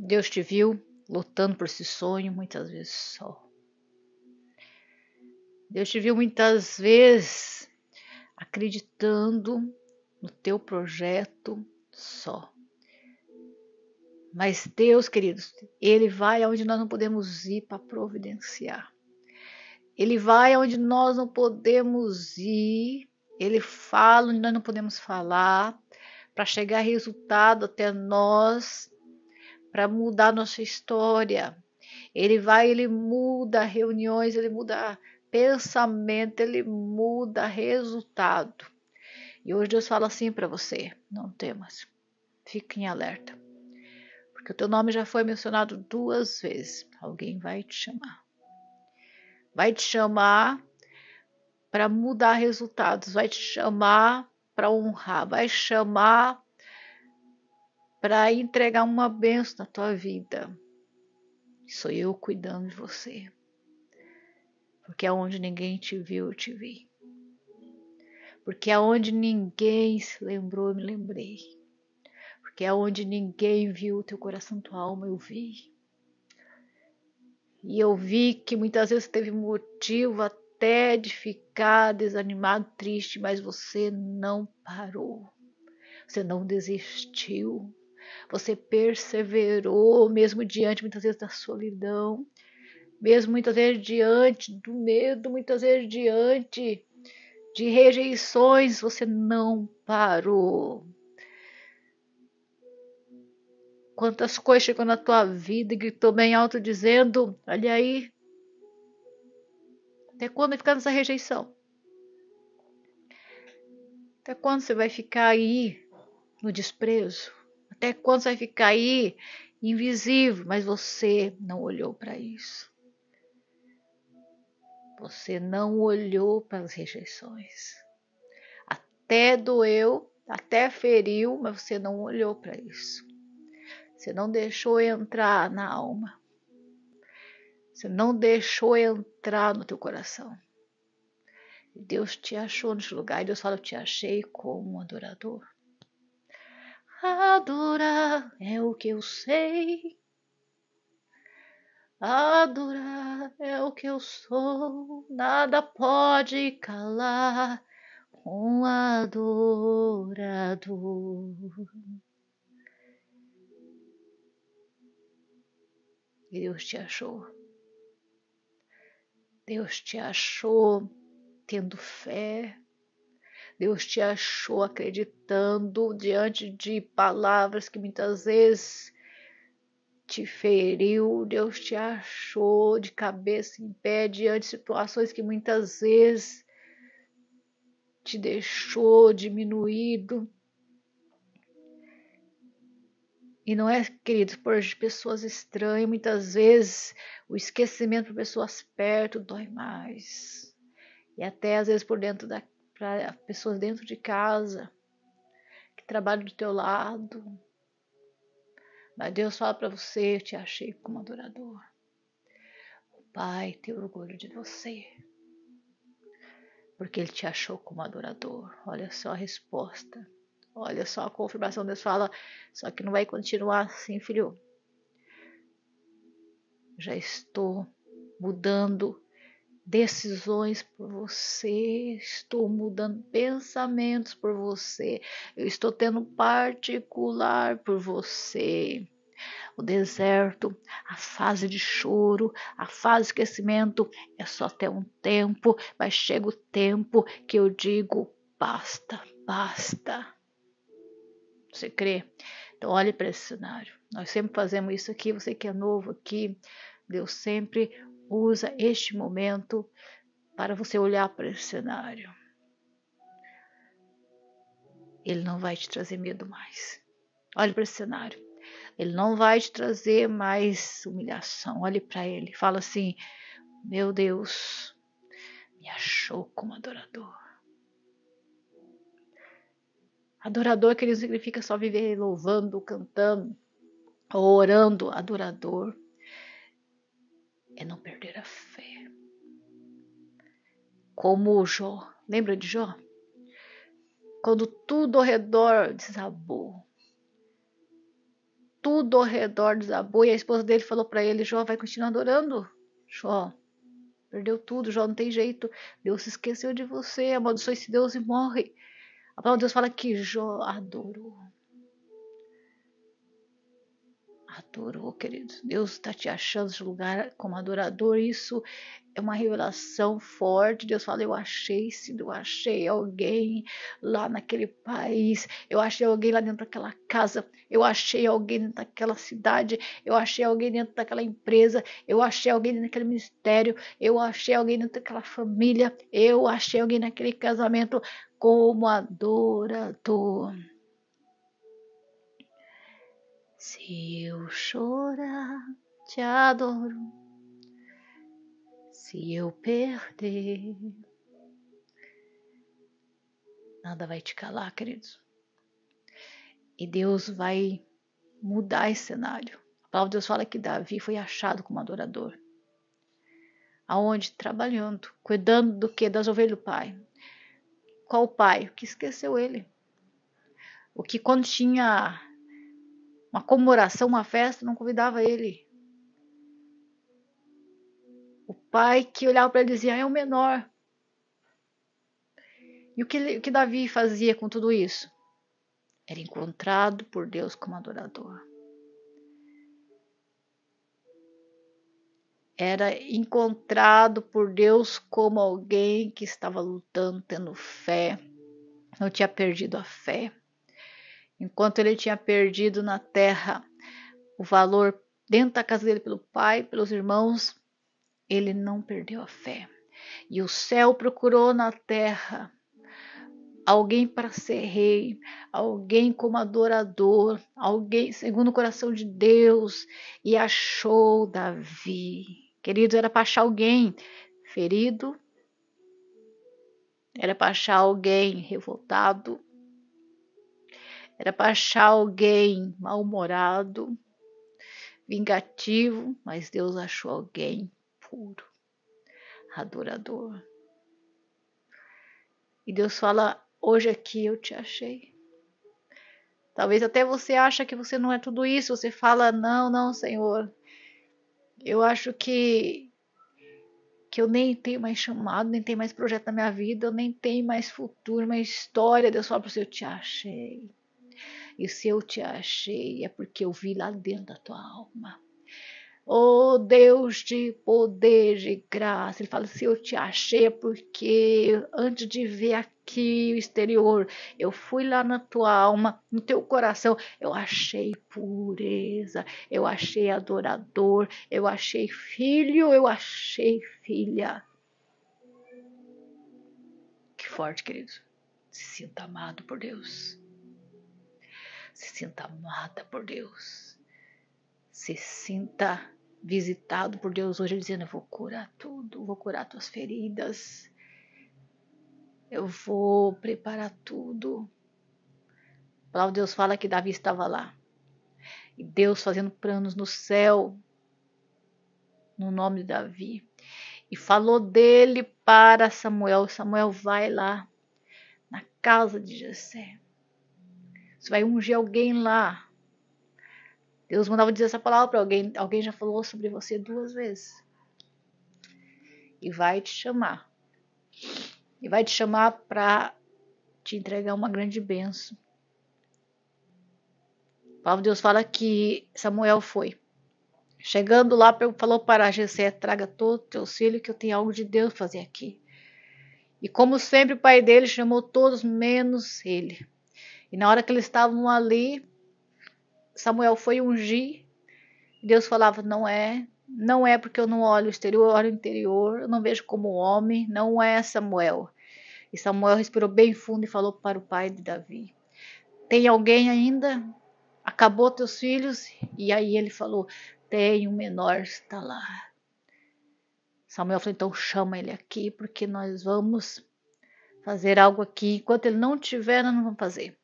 Deus te viu lutando por esse sonho muitas vezes só. Deus te viu muitas vezes acreditando no teu projeto só. Mas Deus, queridos, Ele vai aonde nós não podemos ir para providenciar. Ele vai aonde nós não podemos ir. Ele fala onde nós não podemos falar para chegar resultado até nós para mudar nossa história. Ele vai, ele muda reuniões, ele muda pensamento, ele muda resultado. E hoje Deus fala assim para você: não temas, fique em alerta, porque o teu nome já foi mencionado duas vezes. Alguém vai te chamar. Vai te chamar para mudar resultados, vai te chamar para honrar, vai chamar para entregar uma benção na tua vida. Sou eu cuidando de você. Porque aonde ninguém te viu, eu te vi. Porque aonde ninguém se lembrou, eu me lembrei. Porque aonde ninguém viu o teu coração, tua alma, eu vi. E eu vi que muitas vezes teve motivo até de ficar desanimado, triste, mas você não parou. Você não desistiu. Você perseverou mesmo diante muitas vezes da solidão, mesmo muitas vezes diante do medo, muitas vezes diante de rejeições, você não parou. Quantas coisas chegou na tua vida e gritou bem alto dizendo: Olha aí, até quando vai ficar nessa rejeição? Até quando você vai ficar aí no desprezo? Até quando você vai ficar aí invisível? Mas você não olhou para isso. Você não olhou para as rejeições. Até doeu, até feriu, mas você não olhou para isso. Você não deixou entrar na alma. Você não deixou entrar no teu coração. Deus te achou nesse lugar. E Deus fala: Eu te achei como um adorador. Adorar é o que eu sei. Adorar é o que eu sou. Nada pode calar um adorador. Deus te achou. Deus te achou tendo fé, Deus te achou acreditando diante de palavras que muitas vezes te feriu, Deus te achou de cabeça em pé diante de situações que muitas vezes te deixou diminuído. E não é, queridos, por pessoas estranhas, muitas vezes o esquecimento por pessoas perto dói mais. E até às vezes por dentro da para pessoas dentro de casa que trabalham do teu lado. Mas Deus fala para você, eu te achei como adorador. O Pai tem orgulho de você. Porque ele te achou como adorador. Olha só a resposta. Olha só a confirmação. Deus fala, só que não vai continuar assim, filho. Já estou mudando decisões por você, estou mudando pensamentos por você, eu estou tendo particular por você. O deserto, a fase de choro, a fase de esquecimento é só até um tempo, mas chega o tempo que eu digo basta, basta. Você crê? Então olhe para esse cenário. Nós sempre fazemos isso aqui, você que é novo aqui, Deus sempre usa este momento para você olhar para esse cenário. Ele não vai te trazer medo mais. Olhe para esse cenário. Ele não vai te trazer mais humilhação. Olhe para ele. Fala assim: Meu Deus, me achou como adorador. Adorador, é que ele significa só viver louvando, cantando, orando. Adorador é não perder a fé. Como Jó, lembra de Jó? Quando tudo ao redor desabou. Tudo ao redor desabou e a esposa dele falou para ele: Jó, vai continuar adorando? Jó, perdeu tudo, Jó, não tem jeito. Deus se esqueceu de você, amaldiçoe esse Deus e morre. A palavra de Deus fala que Jó adorou adorou, queridos. Deus está te achando de lugar como adorador. Isso é uma revelação forte. Deus fala: Eu achei, se eu achei alguém lá naquele país, eu achei alguém lá dentro daquela casa, eu achei alguém dentro daquela cidade, eu achei alguém dentro daquela empresa, eu achei alguém naquele mistério. ministério, eu achei alguém dentro daquela família, eu achei alguém naquele casamento como adorador. Se eu chorar, te adoro. Se eu perder, nada vai te calar, queridos. E Deus vai mudar esse cenário. A palavra de Deus fala que Davi foi achado como adorador. Aonde? Trabalhando, cuidando do que? Das ovelhas do pai. Qual o pai? O que esqueceu ele. O que quando tinha uma comemoração, uma festa, não convidava ele. O pai que olhava para ele dizia: ah, é o menor. E o que, o que Davi fazia com tudo isso? Era encontrado por Deus como adorador. Era encontrado por Deus como alguém que estava lutando, tendo fé, não tinha perdido a fé enquanto ele tinha perdido na terra o valor dentro da casa dele pelo pai, pelos irmãos, ele não perdeu a fé. E o céu procurou na terra alguém para ser rei, alguém como adorador, alguém segundo o coração de Deus, e achou Davi. Querido, era para achar alguém ferido, era para achar alguém revoltado, era para achar alguém mal-humorado, vingativo, mas Deus achou alguém puro, adorador. E Deus fala: Hoje aqui eu te achei. Talvez até você acha que você não é tudo isso, você fala: Não, não, Senhor. Eu acho que que eu nem tenho mais chamado, nem tenho mais projeto na minha vida, eu nem tenho mais futuro, mais história. Deus fala para você: Eu te achei. E se eu te achei, é porque eu vi lá dentro da tua alma. Oh Deus de poder e graça. Ele fala: se eu te achei, é porque antes de ver aqui o exterior, eu fui lá na tua alma, no teu coração, eu achei pureza, eu achei adorador, eu achei filho, eu achei filha. Que forte, querido. Se sinta amado por Deus se sinta amada por Deus, se sinta visitado por Deus hoje dizendo: Eu vou curar tudo, vou curar tuas feridas, eu vou preparar tudo. Lá o Deus fala que Davi estava lá. E Deus fazendo planos no céu, no nome de Davi. E falou dele para Samuel: Samuel, vai lá na casa de Jessé você vai ungir alguém lá. Deus mandava dizer essa palavra para alguém. Alguém já falou sobre você duas vezes. E vai te chamar. E vai te chamar para te entregar uma grande benção. O povo de Deus fala que Samuel foi. Chegando lá, falou para Jessé, traga todo teu filho que eu tenho algo de Deus fazer aqui. E como sempre, o pai dele chamou todos menos ele. E na hora que eles estavam ali, Samuel foi ungir. Deus falava: Não é, não é porque eu não olho o exterior, eu olho o interior, eu não vejo como homem, não é Samuel. E Samuel respirou bem fundo e falou para o pai de Davi: Tem alguém ainda? Acabou teus filhos? E aí ele falou: Tem um menor, está lá. Samuel falou: Então chama ele aqui, porque nós vamos fazer algo aqui. Enquanto ele não tiver, nós não vamos fazer.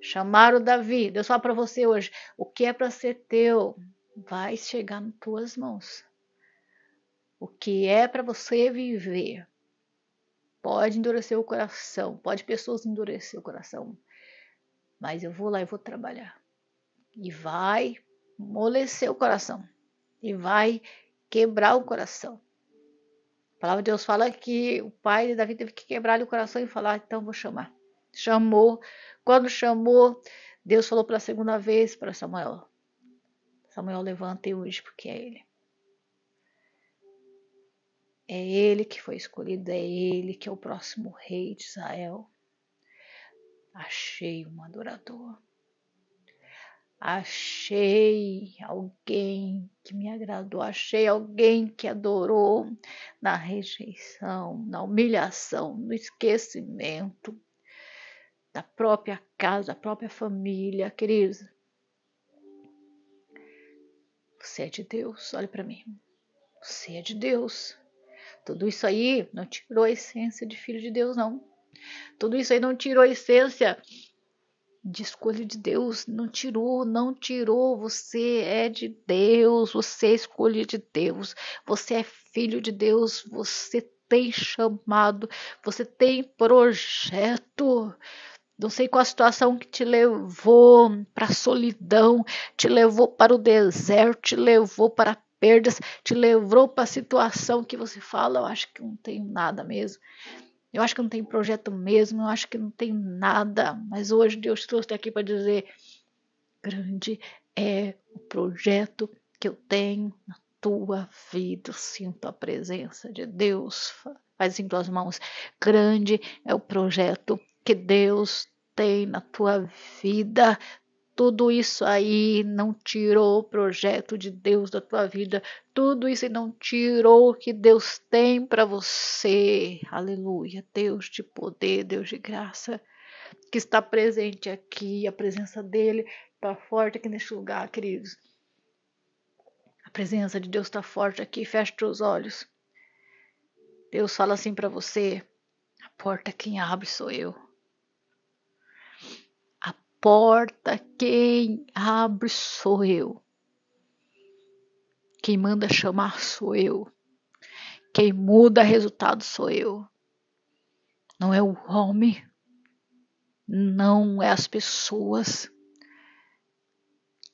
Chamaram Davi, Deus fala para você hoje: o que é para ser teu vai chegar nas tuas mãos. O que é para você viver pode endurecer o coração, pode pessoas endurecer o coração, mas eu vou lá e vou trabalhar. E vai molecer o coração, e vai quebrar o coração. A palavra de Deus fala que o pai de Davi teve que quebrar o coração e falar: então vou chamar. Chamou. Quando chamou, Deus falou pela segunda vez para Samuel: Samuel, levanta e hoje, porque é ele. É ele que foi escolhido, é ele que é o próximo rei de Israel. Achei um adorador. Achei alguém que me agradou, achei alguém que adorou na rejeição, na humilhação, no esquecimento, da própria casa, da própria família, queridos. Você é de Deus, olha para mim. Você é de Deus. Tudo isso aí não tirou a essência de filho de Deus, não. Tudo isso aí não tirou a essência de escolha de Deus. Não tirou, não tirou. Você é de Deus, você é escolha de Deus, você é filho de Deus, você tem chamado, você tem projeto. Não sei qual a situação que te levou para a solidão, te levou para o deserto, te levou para perdas, te levou para a situação que você fala, eu acho que não tenho nada mesmo. Eu acho que não tem projeto mesmo, eu acho que não tem nada, mas hoje Deus trouxe aqui para dizer: grande é o projeto que eu tenho na tua vida. Eu sinto a presença de Deus. Faz em tuas mãos. Grande é o projeto que Deus tem na tua vida. Tudo isso aí não tirou o projeto de Deus da tua vida. Tudo isso não tirou o que Deus tem para você. Aleluia. Deus de poder, Deus de graça, que está presente aqui. A presença dele está forte aqui neste lugar, queridos. A presença de Deus está forte aqui. Feche os olhos. Deus fala assim para você: a porta quem abre sou eu porta, quem abre sou eu. Quem manda chamar sou eu. Quem muda resultado sou eu. Não é o homem, não é as pessoas.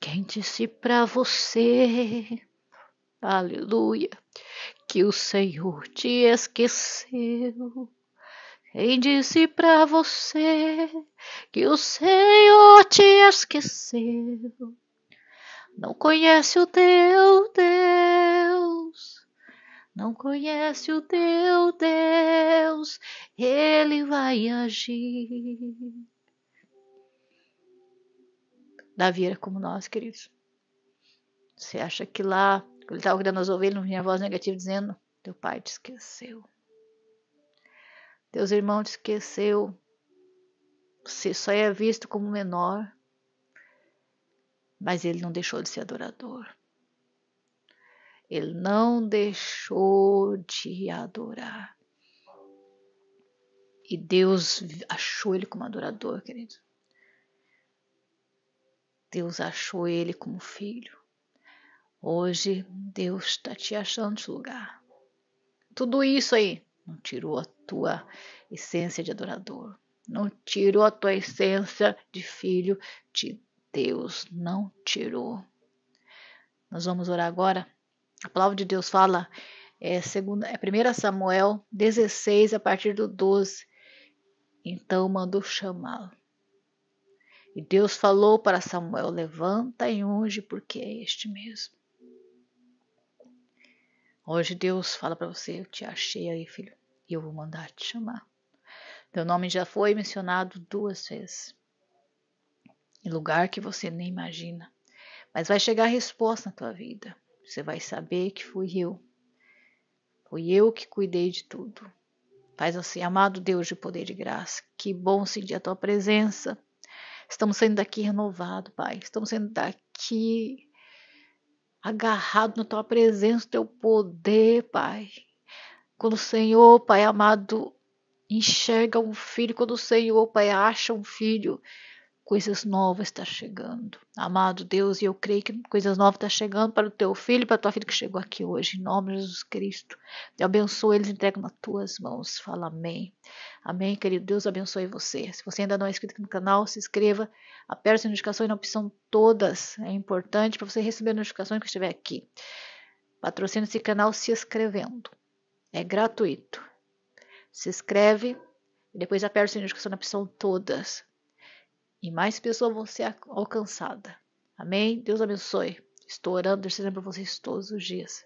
Quem disse para você, aleluia, que o Senhor te esqueceu? Quem disse pra você que o Senhor te esqueceu. Não conhece o teu Deus. Não conhece o teu Deus. Ele vai agir. Davi era como nós, queridos. Você acha que lá, ele estava cuidando das ovelhas, não vinha voz negativa dizendo: Teu pai te esqueceu. Teus irmãos te esqueceu. Você só é visto como menor. Mas ele não deixou de ser adorador. Ele não deixou de adorar. E Deus achou ele como adorador, querido. Deus achou ele como filho. Hoje Deus está te achando de lugar. Tudo isso aí não tirou a tua essência de adorador. Não tirou a tua essência de filho de Deus. Não tirou. Nós vamos orar agora. A palavra de Deus fala, é, segunda, é 1 Samuel 16, a partir do 12. Então mandou chamá-lo. E Deus falou para Samuel: Levanta e unge, porque é este mesmo. Hoje Deus fala para você: Eu te achei aí, filho e eu vou mandar te chamar. Teu nome já foi mencionado duas vezes. Em lugar que você nem imagina. Mas vai chegar a resposta na tua vida. Você vai saber que fui eu. Fui eu que cuidei de tudo. Faz assim, amado Deus de poder e graça. Que bom sentir a tua presença. Estamos saindo daqui renovado, Pai. Estamos saindo daqui agarrado na tua presença, teu poder, Pai. Quando o Senhor, Pai amado, enxerga um filho, quando o Senhor, Pai, acha um filho, coisas novas está chegando. Amado Deus, e eu creio que coisas novas está chegando para o teu filho, para a tua filha que chegou aqui hoje. Em nome de Jesus Cristo. Eu abençoe eles, entrego nas tuas mãos. Fala amém. Amém, querido Deus, abençoe você. Se você ainda não é inscrito aqui no canal, se inscreva, aperte as notificações na opção todas. É importante para você receber notificações que estiver aqui. Patrocina esse canal se inscrevendo. É gratuito. Se inscreve e depois aperta o sininho de notificação na opção todas. E mais pessoas vão ser alcançadas. Amém? Deus abençoe. Estou orando, intercedendo por vocês todos os dias.